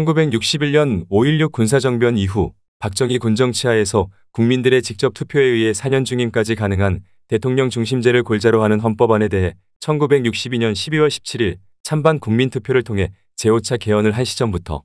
1961년 5.16 군사정변 이후 박정희 군정치하에서 국민들의 직접 투표에 의해 4년 중임까지 가능한 대통령 중심제를 골자로 하는 헌법안에 대해 1962년 12월 17일 찬반 국민투표를 통해 제5차 개헌을 한 시점부터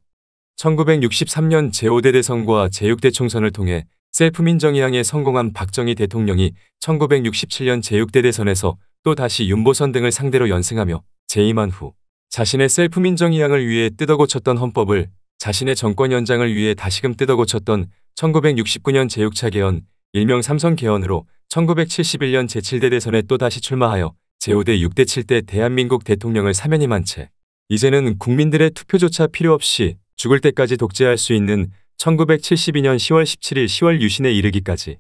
1963년 제5대 대선과 제6대 총선을 통해 셀프민정의항에 성공한 박정희 대통령이 1967년 제6대 대선에서 또다시 윤보선 등을 상대로 연승하며 재임한 후 자신의 셀프 민정이양을 위해 뜯어고쳤던 헌법을 자신의 정권 연장을 위해 다시금 뜯어고쳤던 1969년 제6차 개헌, 일명 삼성 개헌으로 1971년 제7대 대선에 또다시 출마하여 제5대 6대 7대 대한민국 대통령을 사면임한 채 이제는 국민들의 투표조차 필요 없이 죽을 때까지 독재할 수 있는 1972년 10월 17일 10월 유신에 이르기까지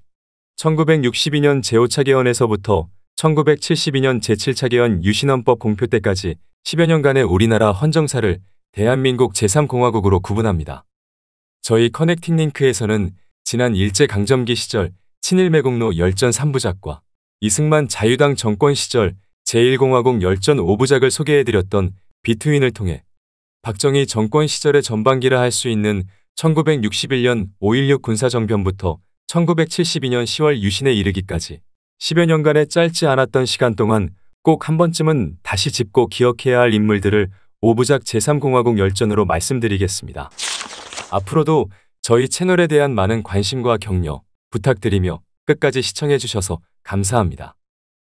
1962년 제5차 개헌에서부터 1972년 제7차 개헌 유신헌법 공표 때까지 10여 년간의 우리나라 헌정사를 대한민국 제3공화국으로 구분합니다. 저희 커넥팅 링크에서는 지난 일제강점기 시절 친일매국노 열전 3부작과 이승만 자유당 정권 시절 제1공화국 열전 5부작을 소개해드렸던 비트윈을 통해 박정희 정권 시절의 전반기라 할 수 있는 1961년 5.16 군사정변부터 1972년 10월 유신에 이르기까지 10여 년간의 짧지 않았던 시간 동안 꼭한 번쯤은 다시 짚고 기억해야 할 인물들을 오부작 제3공화국 열전으로 말씀드리겠습니다. 앞으로도 저희 채널에 대한 많은 관심과 격려 부탁드리며 끝까지 시청해주셔서 감사합니다.